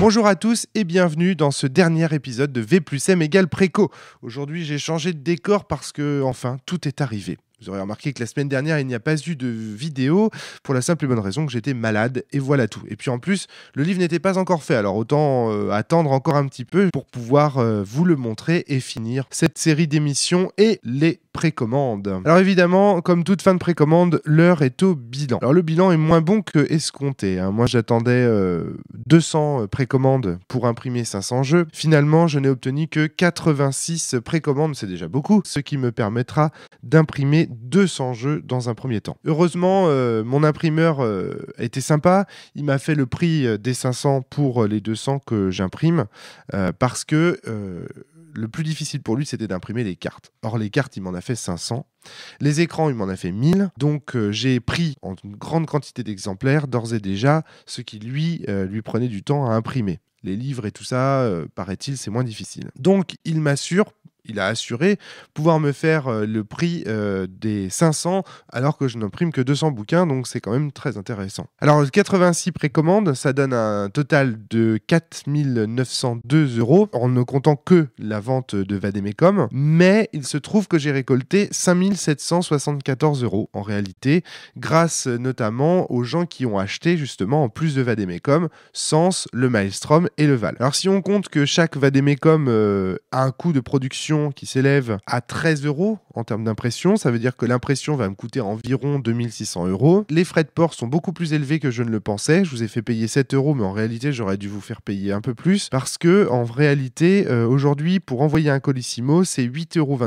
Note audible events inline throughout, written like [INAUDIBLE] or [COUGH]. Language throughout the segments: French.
Bonjour à tous et bienvenue dans ce dernier épisode de V plus M égale Préco. Aujourd'hui, j'ai changé de décor parce que, enfin, tout est arrivé. Vous aurez remarqué que la semaine dernière, il n'y a pas eu de vidéo pour la simple et bonne raison que j'étais malade et voilà tout. Et puis en plus, le livre n'était pas encore fait, alors autant euh, attendre encore un petit peu pour pouvoir euh, vous le montrer et finir cette série d'émissions et les précommande. Alors évidemment, comme toute fin de précommande, l'heure est au bilan. Alors le bilan est moins bon que escompté. Hein. Moi j'attendais 200 euh, euh, précommandes pour imprimer 500 jeux. Finalement, je n'ai obtenu que 86 précommandes, c'est déjà beaucoup, ce qui me permettra d'imprimer 200 jeux dans un premier temps. Heureusement, euh, mon imprimeur était sympa. Il m'a fait le prix des 500 pour les 200 que j'imprime parce que le plus difficile pour lui, c'était d'imprimer les cartes. Or, les cartes, il m'en a fait 500. Les écrans, il m'en a fait 1000. Donc, euh, j'ai pris en une grande quantité d'exemplaires, d'ores et déjà, ce qui, lui, euh, lui prenait du temps à imprimer. Les livres et tout ça, euh, paraît-il, c'est moins difficile. Donc, il m'assure, il a assuré pouvoir me faire euh, le prix euh, des 500 alors que je n'imprime que 200 bouquins, donc c'est quand même très intéressant. Alors 86 précommandes, ça donne un total de 4902 euros en ne comptant que la vente de Vademecom, mais il se trouve que j'ai récolté 5774 euros en réalité, grâce notamment aux gens qui ont acheté justement en plus de Vademecum, Sens, le Maelstrom et le Val. Alors si on compte que chaque Vademecum euh, a un coût de production qui s'élève à 13 euros en termes d'impression. Ça veut dire que l'impression va me coûter environ 2600 euros. Les frais de port sont beaucoup plus élevés que je ne le pensais. Je vous ai fait payer 7 euros, mais en réalité, j'aurais dû vous faire payer un peu plus parce que, en réalité, euh, aujourd'hui, pour envoyer un Colissimo, c'est 8,25 euros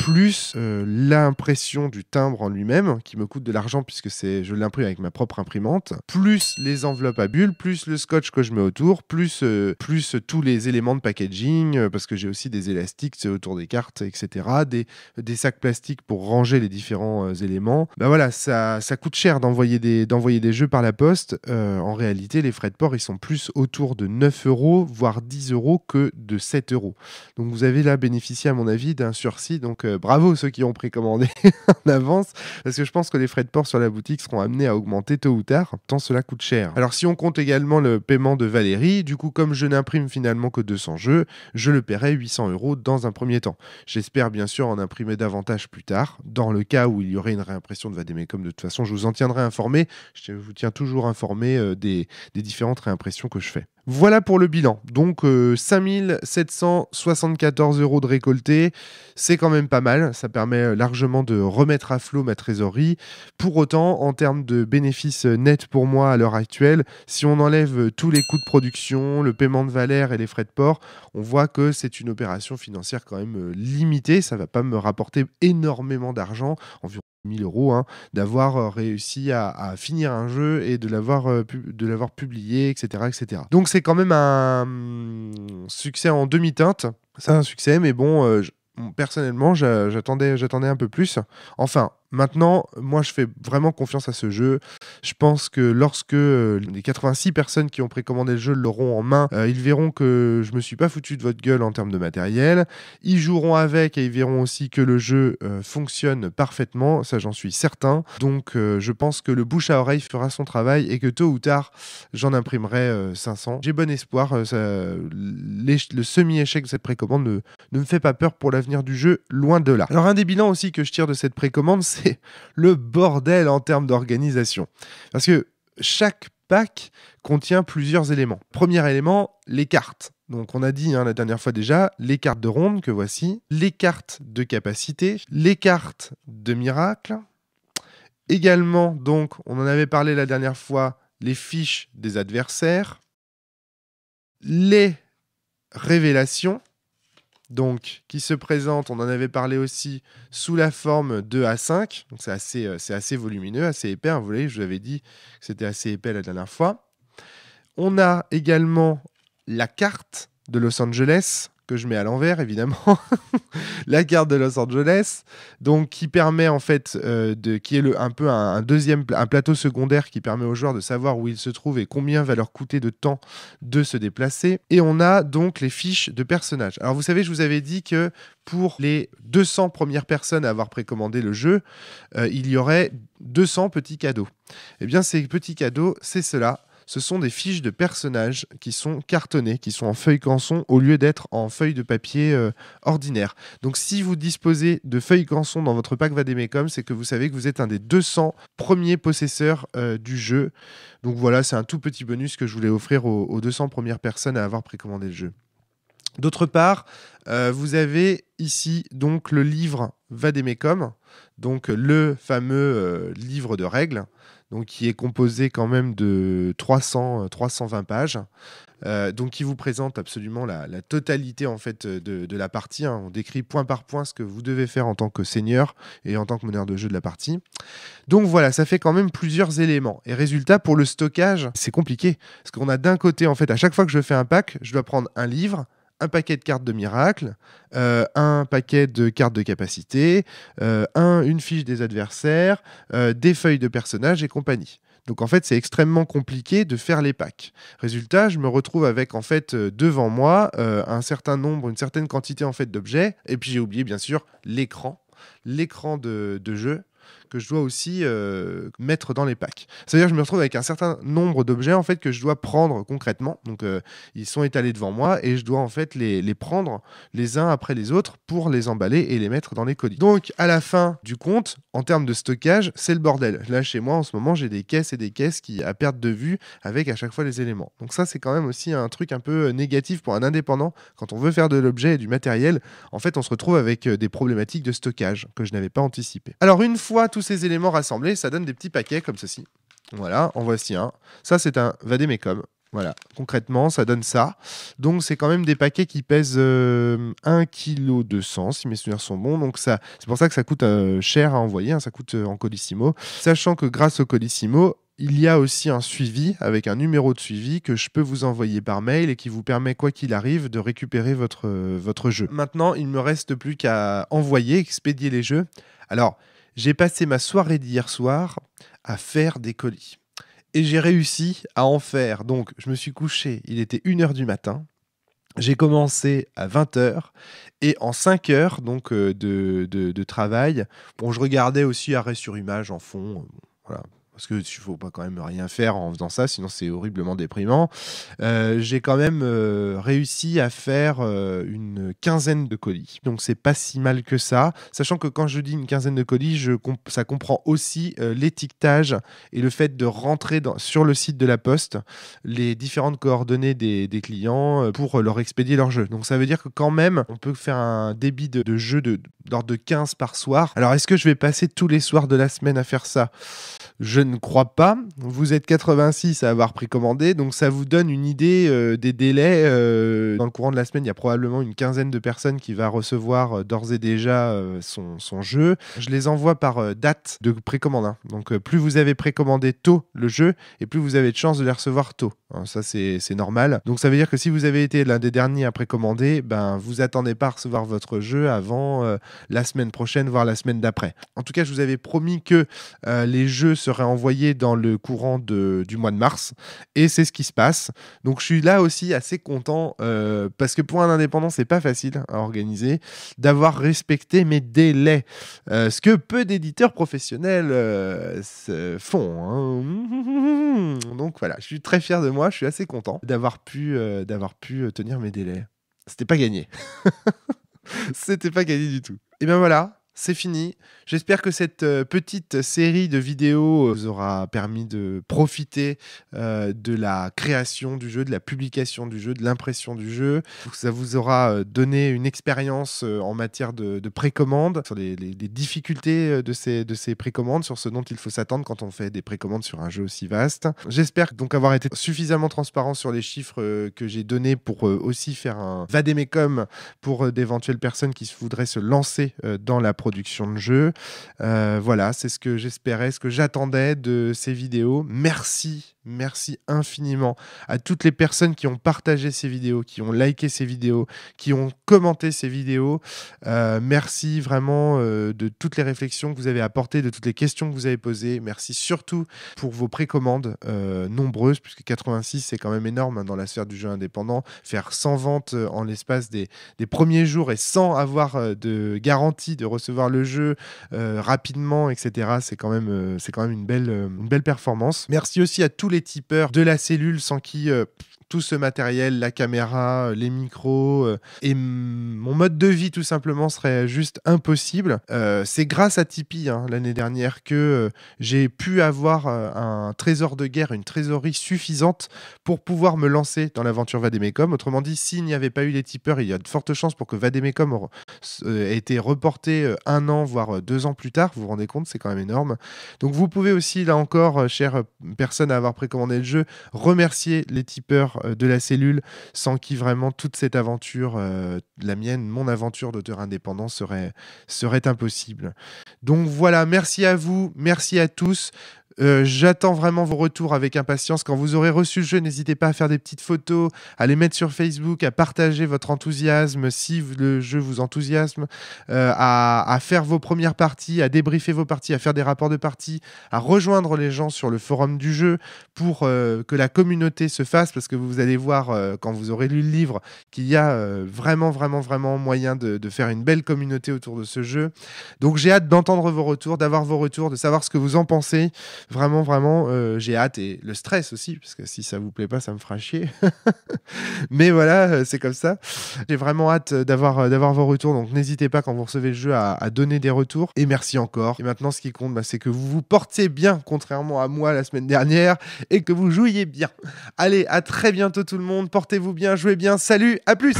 plus euh, l'impression du timbre en lui-même qui me coûte de l'argent puisque c'est je l'imprime avec ma propre imprimante, plus les enveloppes à bulles, plus le scotch que je mets autour, plus, euh, plus tous les éléments de packaging parce que j'ai aussi des élastiques, autour des cartes, etc. Des, des sacs plastiques pour ranger les différents euh, éléments. Ben voilà, ça, ça coûte cher d'envoyer des, d'envoyer des jeux par la poste. Euh, en réalité, les frais de port, ils sont plus autour de 9 euros, voire 10 euros que de 7 euros. Donc vous avez là bénéficié, à mon avis, d'un sursis. Donc euh, bravo ceux qui ont précommandé [LAUGHS] en avance, parce que je pense que les frais de port sur la boutique seront amenés à augmenter tôt ou tard, tant cela coûte cher. Alors si on compte également le paiement de Valérie, du coup, comme je n'imprime finalement que 200 jeux, je le paierai 800 euros dans un premier temps. J'espère bien sûr en imprimer davantage plus tard. Dans le cas où il y aurait une réimpression de comme de toute façon, je vous en tiendrai informé. Je vous tiens toujours informé euh, des, des différentes réimpressions que je fais. Voilà pour le bilan. Donc euh, soixante 5774 euros de récolté, c'est quand même pas mal. Ça permet euh, largement de remettre à flot ma trésorerie. Pour autant, en termes de bénéfices euh, nets pour moi à l'heure actuelle, si on enlève tous les coûts de production, le paiement de valeur et les frais de port, on voit que c'est une opération financière quand même limitée. Ça ne va pas me rapporter énormément d'argent, environ 1000 euros, hein, d'avoir euh, réussi à, finir un jeu et de l'avoir euh, publié, etc., etc. Donc c'est quand même un mm, succès en demi-teinte. C'est un succès, mais bon, euh, personnellement, j'attendais un peu plus. Enfin, Maintenant, moi, je fais vraiment confiance à ce jeu. Je pense que lorsque euh, les 86 personnes qui ont précommandé le jeu l'auront en main, euh, ils verront que je me suis pas foutu de votre gueule en termes de matériel. Ils joueront avec et ils verront aussi que le jeu euh, fonctionne parfaitement. Ça, j'en suis certain. Donc, je pense que le bouche à oreille fera son travail et que tôt ou tard, j'en imprimerai 500. J'ai bon espoir. le semi-échec de cette précommande ne, ne me fait pas peur pour l'avenir du jeu, loin de là. Alors, un des bilans aussi que je tire de cette précommande, c'est le bordel en termes d'organisation. Parce que chaque pack contient plusieurs éléments. Premier élément, les cartes. Donc on a dit hein, la dernière fois déjà les cartes de ronde que voici, les cartes de capacité, les cartes de miracle. Également donc on en avait parlé la dernière fois les fiches des adversaires, les révélations donc, qui se présente, on en avait parlé aussi, sous la forme 2 à 5 c'est assez, volumineux, assez épais. Hein. vous voyez, je vous avais dit que c'était assez épais la dernière fois. On a également la carte de Los Angeles, que je mets à l'envers évidemment, [LAUGHS] la carte de Los Angeles, donc qui permet en fait euh, de qui est le, un peu un, deuxième un plateau secondaire qui permet aux joueurs de savoir où ils se trouvent et combien va leur coûter de temps de se déplacer. Et on a donc les fiches de personnages. Alors vous savez, je vous avais dit que pour les 200 premières personnes à avoir précommandé le jeu, euh, il y aurait 200 petits cadeaux. Eh bien, ces petits cadeaux, c'est cela, ce sont des fiches de personnages qui sont cartonnées, qui sont en feuilles canson au lieu d'être en feuilles de papier euh, ordinaire. Donc si vous disposez de feuilles canson dans votre pack Vademecum, c'est que vous savez que vous êtes un des 200 premiers possesseurs euh, du jeu. Donc voilà, c'est un tout petit bonus que je voulais offrir aux, 200 premières personnes à avoir précommandé le jeu. D'autre part, euh, vous avez ici donc le livre Vademecum, donc le fameux livre de règles donc qui est composé quand même de 300, 320 euh, pages. Euh, donc qui vous présente absolument la, totalité en fait euh, de, la partie. Hein. On décrit point par point ce que vous devez faire en tant que seigneur et en tant que meneur de jeu de la partie. Donc voilà, ça fait quand même plusieurs éléments. Et résultat, pour le stockage, c'est compliqué parce qu'on a d'un côté en fait à chaque fois que je fais un pack, je dois prendre un livre, un paquet de cartes de miracle, euh, un paquet de cartes de capacité, euh, un, une fiche des adversaires, euh, des feuilles de personnages et compagnie. Donc en fait, c'est extrêmement compliqué de faire les packs. Résultat, je me retrouve avec en fait devant moi un certain nombre, une certaine quantité en fait d'objets, et puis j'ai oublié bien sûr l'écran, l'écran de, de jeu que je dois aussi euh, mettre dans les packs. C'est-à-dire que je me retrouve avec un certain nombre d'objets en fait que je dois prendre concrètement. Donc euh, ils sont étalés devant moi et je dois en fait les, prendre les uns après les autres pour les emballer et les mettre dans les colis. Donc à la fin du compte, en termes de stockage, c'est le bordel. Là chez moi en ce moment j'ai des caisses et des caisses qui à perte de vue avec à chaque fois les éléments. Donc ça c'est quand même aussi un truc un peu euh, négatif pour un indépendant quand on veut faire de l'objet et du matériel. En fait on se retrouve avec des problématiques de stockage que je n'avais pas anticipées. Alors une fois tous ces éléments rassemblés, ça donne des petits paquets comme ceci. Voilà, en voici un. Ça, c'est un vademecum. Voilà, concrètement, ça donne ça. Donc, c'est quand même des paquets qui pèsent euh, 1,2 kg, si mes souvenirs sont bons. Donc, c'est pour ça que ça coûte euh, cher à envoyer, hein, ça coûte euh, en colissimo. Sachant que grâce au colissimo, il y a aussi un suivi avec un numéro de suivi que je peux vous envoyer par mail et qui vous permet, quoi qu'il arrive, de récupérer votre, euh, votre jeu. Maintenant, il me reste plus qu'à envoyer, expédier les jeux. Alors, j'ai passé ma soirée d'hier soir à faire des colis. Et j'ai réussi à en faire. Donc, je me suis couché, il était 1h du matin. J'ai commencé à 20h et en 5 heures donc, euh, de, de, travail, bon, je regardais aussi Arrêt sur image en fond, euh, voilà, parce que ne faut pas quand même rien faire en faisant ça, sinon c'est horriblement déprimant. Euh, j'ai quand même euh, réussi à faire euh, une quinzaine de colis, donc c'est pas si mal que ça. Sachant que quand je dis une quinzaine de colis, ça comprend aussi l'étiquetage et le fait de rentrer sur le site de la poste les différentes coordonnées des, clients pour leur expédier leur jeu. Donc ça veut dire que quand même, on peut faire un débit de, jeu d'ordre de 15 par soir. Alors est-ce que je vais passer tous les soirs de la semaine à faire ça Je ne crois pas. Vous êtes 86 à avoir précommandé, donc ça vous donne une idée euh, des délais. Euh, dans le courant de la semaine, il y a probablement une quinzaine de personnes qui va recevoir euh, d'ores et déjà son, son, jeu. Je les envoie par date de précommande. Hein. Donc plus vous avez précommandé tôt le jeu, et plus vous avez de chances de les recevoir tôt. Hein. ça, c'est normal. Donc ça veut dire que si vous avez été l'un des derniers à précommander, ben, vous attendez pas à recevoir votre jeu avant la semaine prochaine, voire la semaine d'après. En tout cas, je vous avais promis que les jeux seraient en envoyé dans le courant du mois de mars. Et c'est ce qui se passe. Donc je suis là aussi assez content euh, parce que pour un indépendant, c'est pas facile à organiser d'avoir respecté mes délais. Euh, ce que peu d'éditeurs professionnels euh, font. Hein. [LAUGHS] Donc voilà, je suis très fier de moi. Je suis assez content d'avoir pu, d'avoir pu tenir mes délais. C'était pas gagné. [LAUGHS] C'était pas gagné du tout. Et bien voilà, c'est fini. J'espère que cette euh, petite série de vidéos euh, vous aura permis de profiter euh, de la création du jeu, de la publication du jeu, de l'impression du jeu. Ça vous aura donné une expérience en matière de, précommande, sur les, difficultés de ces, de ces précommandes, sur ce dont il faut s'attendre quand on fait des précommandes sur un jeu aussi vaste. J'espère donc avoir été suffisamment transparent sur les chiffres que j'ai donnés pour aussi faire un vadémécum pour d'éventuelles personnes qui voudraient se lancer dans la production production de jeux. Euh, voilà, c'est ce que j'espérais, ce que j'attendais de ces vidéos. Merci Merci infiniment à toutes les personnes qui ont partagé ces vidéos, qui ont liké ces vidéos, qui ont commenté ces vidéos. Euh, merci vraiment euh, de toutes les réflexions que vous avez apportées, de toutes les questions que vous avez posées. Merci surtout pour vos précommandes euh, nombreuses, puisque 86 c'est quand même énorme hein, dans la sphère du jeu indépendant. Faire 100 ventes en l'espace des, des, premiers jours et sans avoir de garantie de recevoir le jeu rapidement, etc. C'est quand même, c'est quand même une belle, une belle performance. Merci aussi à tous les tipeurs de la cellule sans qui euh, tout ce matériel, la caméra, euh, les micros, euh, et mon mode de vie tout simplement serait juste impossible. Euh, c'est grâce à Tipeee hein, l'année dernière que j'ai pu avoir un trésor de guerre, une trésorerie suffisante pour pouvoir me lancer dans l'aventure Vademecum. Autrement dit, s'il n'y avait pas eu les tipeurs, il y a de fortes chances pour que Vademecum ait été reporté un an, voire deux ans plus tard. Vous vous rendez compte, c'est quand même énorme. Donc vous pouvez aussi, là encore, chère personne à avoir précommandé le jeu, remercier les tipeurs euh, de la cellule, sans qui vraiment toute cette aventure, euh, la mienne, mon aventure d'auteur indépendant serait, serait impossible. Donc voilà, merci à vous, merci à tous. Euh, j'attends vraiment vos retours avec impatience. Quand vous aurez reçu le jeu, n'hésitez pas à faire des petites photos, à les mettre sur Facebook, à partager votre enthousiasme si le jeu vous enthousiasme, euh, à, faire vos premières parties, à débriefer vos parties, à faire des rapports de parties, à rejoindre les gens sur le forum du jeu pour euh, que la communauté se fasse, parce que vous allez voir quand vous aurez lu le livre qu'il y a vraiment, vraiment, vraiment moyen de, de faire une belle communauté autour de ce jeu. Donc j'ai hâte d'entendre vos retours, d'avoir vos retours, de savoir ce que vous en pensez. Vraiment, vraiment, euh, j'ai hâte et le stress aussi, parce que si ça vous plaît pas, ça me fera chier. [LAUGHS] Mais voilà, euh, c'est comme ça. J'ai vraiment hâte euh, d'avoir d'avoir vos retours, donc n'hésitez pas quand vous recevez le jeu à, donner des retours. Et merci encore. Et maintenant, ce qui compte, bah, c'est que vous vous portez bien, contrairement à moi la semaine dernière, et que vous jouiez bien. Allez, à très bientôt tout le monde. Portez-vous bien, jouez bien. Salut, à plus.